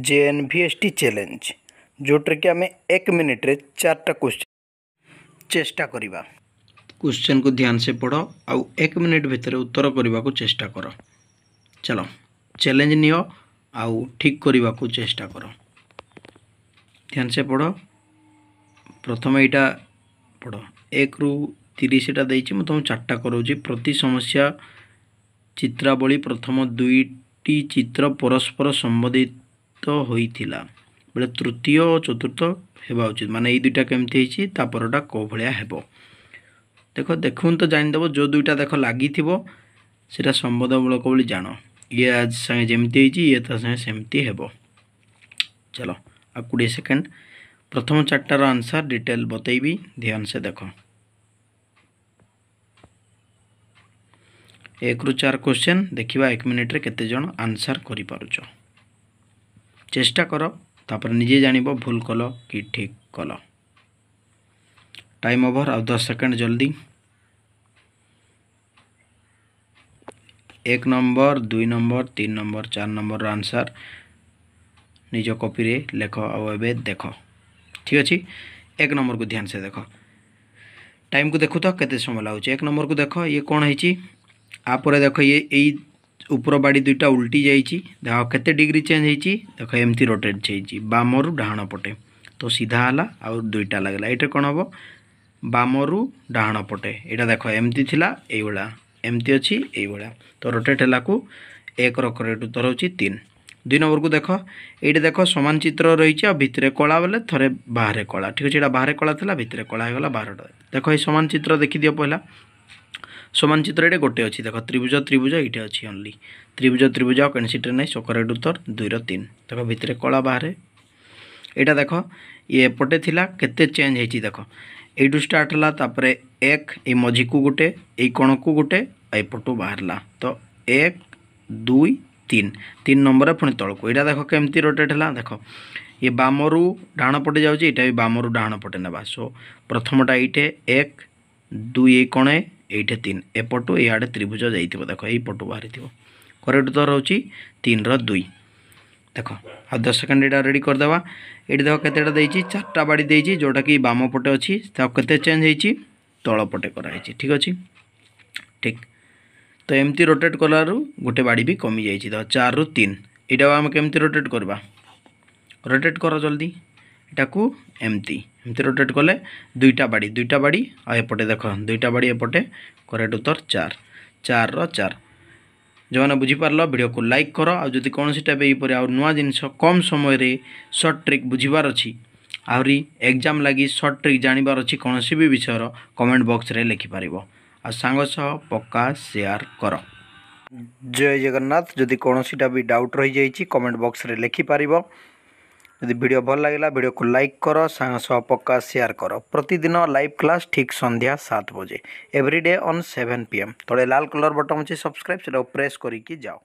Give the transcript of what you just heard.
जे N V S T challenge ଯେଉଁଟାରେ କି ଆମେ ଏକ ମିନିଟ୍ରେ ଚାରିଟା କୋଶ୍ଚିନ୍ ଚେଷ୍ଟା କରିବା କୋଶ୍ଚିନ୍କୁ ଧ୍ୟାନସେ ପଢ଼ ଆଉ ଏକ ମିନିଟ୍ ଭିତରେ ଉତ୍ତର କରିବାକୁ ଚେଷ୍ଟା କର ଚାଲ ଚ୍ୟାଲେଞ୍ଜ ନିଅ ଆଉ ଠିକ୍ କରିବାକୁ ଚେଷ୍ଟା କର ଧ୍ୟାନସେ ପଢ଼ ପ୍ରଥମେ ଏଇଟା ପଢ଼ ଏକରୁ ତିରିଶଟା ଦେଇଛି ମୁଁ ତୁମକୁ ଚାରିଟା କରାଉଛି ପ୍ରତି ସମସ୍ୟା ଚିତ୍ରାବଳୀ ପ୍ରଥମ ଦୁଇଟି ଚିତ୍ର ପରସ୍ପର ସମ୍ବନ୍ଧିତ ହୋଇଥିଲା ବୋଲେ ତୃତୀୟ ଚତୁର୍ଥ ହେବା ଉଚିତ ମାନେ ଏଇ ଦୁଇଟା କେମିତି ହେଇଛି ତାପରଟା କେଉଁ ଭଳିଆ ହେବ ଦେଖ ଦେଖନ୍ତୁ ଜାଣିଦେବ ଯେଉଁ ଦୁଇଟା ଦେଖ ଲାଗିଥିବ ସେଇଟା ସମ୍ବନ୍ଧମୂଳକ ବୋଲି ଜାଣ ଇଏ ଆଜି ସାଙ୍ଗେ ଯେମିତି ହେଇଛି ଇଏ ତା ସାଙ୍ଗେ ସେମିତି ହେବ ଚାଲ ଆଉ କୋଡ଼ିଏ ସେକେଣ୍ଡ ପ୍ରଥମ ଚାରିଟାର ଆନ୍ସର୍ ଡିଟେଲ୍ ବତେଇବି ଧ୍ୟାନସେ ଦେଖ ଏକରୁ ଚାର କ୍ୱେଶ୍ଚନ୍ ଦେଖିବା ଏକ ମିନିଟ୍ରେ କେତେ ଜଣ ଆନ୍ସର୍ କରିପାରୁଛ চেষ্টা কর তারপরে নিজে জানিব ভুল কল কি ঠিক কল টাইম ওভর আর দশ সেকেন্ড জলদি এক নম্বর দুই নম্বর তিন নম্বর চার নম্বরর আনসার নিজ কপিরে লেখ আও এবে দেখ ঠিক আছে এক নম্বরকে ধ্যানসে দেখ টাইমকে দেখু তো কেতে সময় লাগুছে এক নম্বরকে দেখ ইয়ে কোণ হয়েছি আপরে দেখ ইয়ে এই ଉପର ବାଡ଼ି ଦୁଇଟା ଉଲ୍ଟି ଯାଇଛି ଦେଖ କେତେ ଡିଗ୍ରୀ ଚେଞ୍ଜ ହେଇଛି ଦେଖ ଏମିତି ରୋଟେଟ୍ ହେଇଛି ବାମରୁ ଡାହାଣ ପଟେ ତ ସିଧା ହେଲା ଆଉ ଦୁଇଟା ଲାଗିଲା ଏଇଟା କ'ଣ ହେବ ବାମରୁ ଡାହାଣ ପଟେ ଏଇଟା ଦେଖ ଏମିତି ଥିଲା ଏଇଭଳିଆ ଏମିତି ଅଛି ଏଇଭଳିଆ ତ ରୋଟେଟ୍ ହେଲାକୁ ଏକର କରେଟ୍ ଉତ୍ତର ହେଉଛି ତିନି ଦୁଇ ନମ୍ବରକୁ ଦେଖ ଏଇଠି ଦେଖ ସମାନ ଚିତ୍ର ରହିଛି ଆଉ ଭିତରେ କଳା ବୋଲେ ଥରେ ବାହାରେ କଳା ଠିକ୍ ଅଛି ଏଇଟା ବାହାରେ କଳା ଥିଲା ଭିତରେ କଳା ହେଇଗଲା ବାହାରଟା ଦେଖ ଏଇ ସମାନ ଚିତ୍ର ଦେଖିଦିଅ ପହିଲା সমান চিত্র এটা গোটে অছি দেখ ত্রিভুজ ত্রিভুজ এইটা অছি অনলি ত্রিভুজ ত্রিভুজ আউ কনসিডর নাই চকরেট উত্তর দুইর তিন দেখ ভিতরে কলা বাহারে এটা দেখ ইয়ে এপটে লা কেতে চেঞ্জ হয়েছি দেখ এইটু স্টার্ট হলা তাপরে এক এই মঝিকু গোটে এই কণকু গোটে এপটু বাহারা তো এক দুই তিন তিন নম্বরে পুঁ তলকু এটা দেখ কেমতি রোটেট হলা দেখ ये बामरू डाण पटे जाऊँगी यहाँ भी बामरू डाण पटे ना सो प्रथमटा ये एक दुई कणे ଏଇଟା ତିନି ଏପଟୁ ଇଆଡ଼େ ତ୍ରିଭୁଜ ଯାଇଥିବ ଦେଖ ଏଇପଟୁ ବାହାରିଥିବ କରେକ୍ଟ ଉତ୍ତର ହେଉଛି ତିନିର ଦୁଇ ଦେଖ ଆଉ ଦଶ ସେକେଣ୍ଡ ଏଇଟା ରେଡ଼ି କରିଦେବା ଏଇଠି ଦେଖ କେତେଟା ଦେଇଛି ଚାରିଟା ବାଡ଼ି ଦେଇଛି ଯେଉଁଟାକି ବାମ ପଟେ ଅଛି ତାକୁ କେତେ ଚେଞ୍ଜ ହେଇଛି ତଳ ପଟେ କରାହେଇଛି ଠିକ୍ ଅଛି ଠିକ୍ ତ ଏମିତି ରୋଟେଟ୍ କଲାରୁ ଗୋଟେ ବାଡ଼ି ବି କମିଯାଇଛି ଦେଖ ଚାରିରୁ ତିନି ଏଇଟାକୁ ଆମେ କେମିତି ରୋଟେଟ୍ କରିବା ରୋଟେଟ୍ କର ଜଲ୍ଦି ଏଟାକୁ ଏମିତି ଏମିତି ରୋଟେଟ୍ କଲେ ଦୁଇଟା ବାଡ଼ି ଦୁଇଟା ବାଡ଼ି ଆଉ ଏପଟେ ଦେଖ ଦୁଇଟା ବାଡ଼ି ଏପଟେ କରେକ୍ଟ ଉତ୍ତର ଚାର ଚାରର ଚାର ଯେଉଁମାନେ ବୁଝିପାରିଲ ଭିଡ଼ିଓକୁ ଲାଇକ୍ କର ଆଉ ଯଦି କୌଣସିଟା ବି ଏହିପରି ଆଉ ନୂଆ ଜିନିଷ କମ୍ ସମୟରେ ସର୍ଟ ଟ୍ରିକ୍ ବୁଝିବାର ଅଛି ଆହୁରି ଏକ୍ଜାମ୍ ଲାଗି ସର୍ଟ ଟ୍ରିକ୍ ଜାଣିବାର ଅଛି କୌଣସି ବି ବିଷୟର କମେଣ୍ଟ ବକ୍ସରେ ଲେଖିପାରିବ ଆଉ ସାଙ୍ଗ ସହ ପକ୍କା ସେୟାର କର ଜୟ ଜଗନ୍ନାଥ ଯଦି କୌଣସିଟା ବି ଡାଉଟ୍ ରହିଯାଇଛି କମେଣ୍ଟ ବକ୍ସରେ ଲେଖିପାରିବ ଯଦି ଭିଡ଼ିଓ ଭଲ ଲାଗିଲା ଭିଡ଼ିଓକୁ ଲାଇକ୍ କର ସାଙ୍ଗ ସହ ପକ୍କା ସେୟାର କର ପ୍ରତିଦିନ ଲାଇଭ୍ କ୍ଲାସ୍ ଠିକ୍ ସନ୍ଧ୍ୟା ସାତ ବଜେ everyday on seven P M ତଳେ ଲାଲ କଲର୍ ବଟନ୍ ଅଛି ସବସ୍କ୍ରାଇବ୍ ସେଟାକୁ ପ୍ରେସ୍ କରିକି ଯାଅ